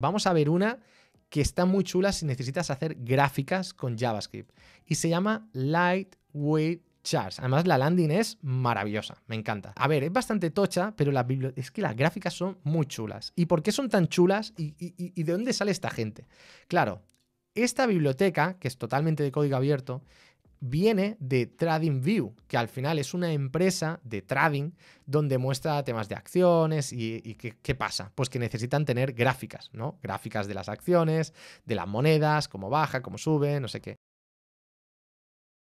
Vamos a ver una que está muy chula si necesitas hacer gráficas con JavaScript y se llama Lightweight Charts. Además, la landing es maravillosa, me encanta. A ver, es bastante tocha, pero es que las gráficas son muy chulas. ¿Y por qué son tan chulas y de dónde sale esta gente? Claro, esta biblioteca, que es totalmente de código abierto, viene de TradingView, que al final es una empresa de trading donde muestra temas de acciones y, qué, qué, pasa. Pues que necesitan tener gráficas, ¿no? Gráficas de las acciones, de las monedas, cómo baja, cómo sube, no sé qué.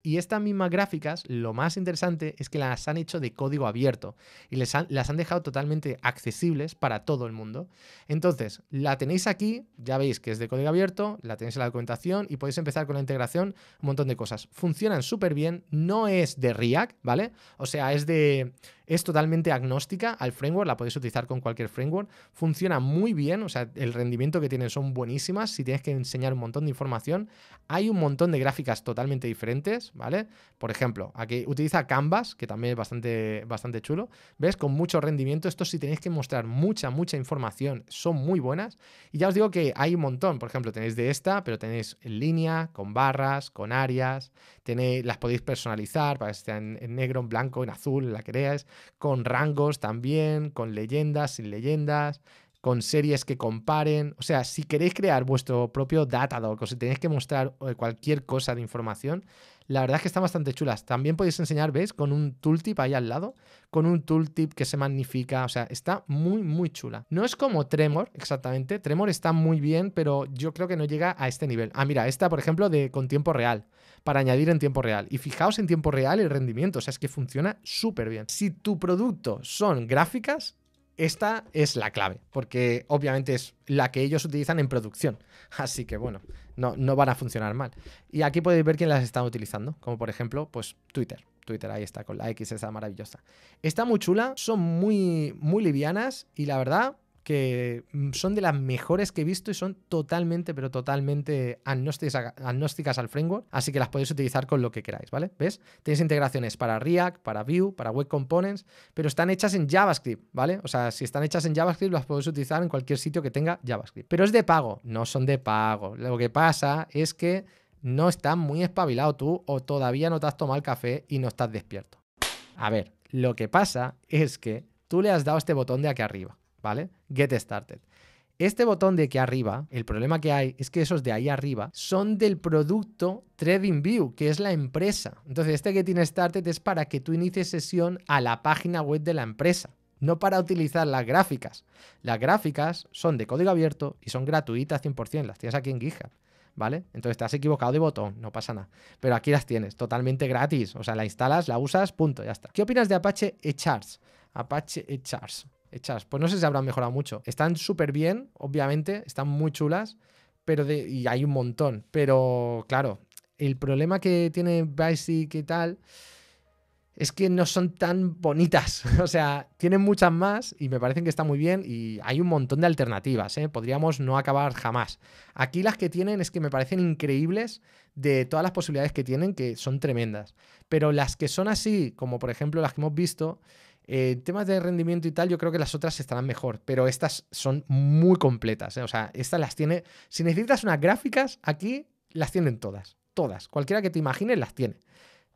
Y estas mismas gráficas, lo más interesante es que las han hecho de código abierto y les las han dejado totalmente accesibles para todo el mundo. Entonces, la tenéis aquí, ya veis que es de código abierto, la tenéis en la documentación y podéis empezar con la integración, un montón de cosas. Funcionan súper bien, no es de React, ¿vale? O sea, es de es totalmente agnóstica al framework, la podéis utilizar con cualquier framework, funciona muy bien, o sea, el rendimiento que tienen son buenísimas, si tienes que enseñar un montón de información, hay un montón de gráficas totalmente diferentes, ¿vale? Por ejemplo, aquí utiliza Canvas, que también es bastante, bastante chulo. ¿Ves? Con mucho rendimiento. Esto si tenéis que mostrar mucha, mucha información, son muy buenas. Y ya os digo que hay un montón. Por ejemplo, tenéis de esta, pero tenéis en línea, con barras, con áreas. Tenéis, las podéis personalizar para que estén en negro, en blanco, en azul, en la que Con rangos también, con leyendas, sin leyendas con series que comparen. O sea, si queréis crear vuestro propio Datadog o si tenéis que mostrar eh, cualquier cosa de información, la verdad es que están bastante chulas. También podéis enseñar, ¿veis? Con un tooltip ahí al lado, con un tooltip que se magnifica. O sea, está muy, muy chula. No es como Tremor, exactamente. Tremor está muy bien, pero yo creo que no llega a este nivel. Ah, mira, esta, por ejemplo, de con tiempo real, para añadir en tiempo real. Y fijaos en tiempo real el rendimiento. O sea, es que funciona súper bien. Si tu producto son gráficas, esta es la clave, porque obviamente es la que ellos utilizan en producción. Así que bueno, no, no van a funcionar mal. Y aquí podéis ver quién las está utilizando, como por ejemplo, pues Twitter. Twitter ahí está, con la X esa maravillosa. Está muy chula, son muy, muy livianas y la verdad que mm, son de las mejores que he visto y son totalmente, pero totalmente agnósticas, al framework, así que las podéis utilizar con lo que queráis, ¿vale? ¿Ves? Tienes integraciones para React, para Vue, para Web Components, pero están hechas en JavaScript, ¿vale? O sea, si están hechas en JavaScript, las podéis utilizar en cualquier sitio que tenga JavaScript. Pero es de pago, no son de pago. Lo que pasa es que no estás muy espabilado tú o todavía no te has tomado el café y no estás despierto. A ver, lo que pasa es que tú le has dado este botón de aquí arriba ¿vale? Get Started. Este botón de aquí arriba, el problema que hay es que esos de ahí arriba son del producto TradingView, que es la empresa. Entonces, este Getting Started es para que tú inicies sesión a la página web de la empresa, no para utilizar las gráficas. Las gráficas son de código abierto y son gratuitas 100%, las tienes aquí en GitHub. ¿Vale? Entonces te has equivocado de botón, no pasa nada. Pero aquí las tienes, totalmente gratis. O sea, la instalas, la usas, punto, ya está. ¿Qué opinas de Apache eCharts? Apache eCharts pues no sé si habrán mejorado mucho. Están súper bien, obviamente, están muy chulas, pero y hay un montón. Pero claro, el problema que tiene Vice y tal es que no son tan bonitas. o sea, tienen muchas más y me parecen que están muy bien y hay un montón de alternativas. ¿eh? Podríamos no acabar jamás. Aquí las que tienen es que me parecen increíbles de todas las posibilidades que tienen, que son tremendas. Pero las que son así, como por ejemplo las que hemos visto, eh, temas de rendimiento y tal, yo creo que las otras estarán mejor, pero estas son muy completas. ¿eh? O sea, estas las tiene. Si necesitas unas gráficas, aquí las tienen todas. Todas. Cualquiera que te imagines las tiene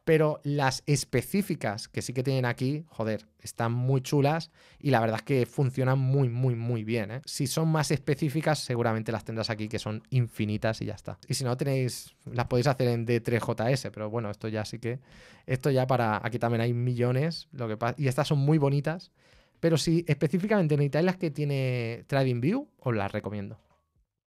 pero las específicas que sí que tienen aquí, joder, están muy chulas y la verdad es que funcionan muy, muy, muy bien. ¿eh? Si son más específicas, seguramente las tendrás aquí, que son infinitas y ya está. Y si no tenéis, las podéis hacer en D3JS, pero bueno, esto ya sí que, esto ya para, aquí también hay millones, lo que pasa, y estas son muy bonitas, pero si específicamente necesitáis las que tiene TradingView, os las recomiendo.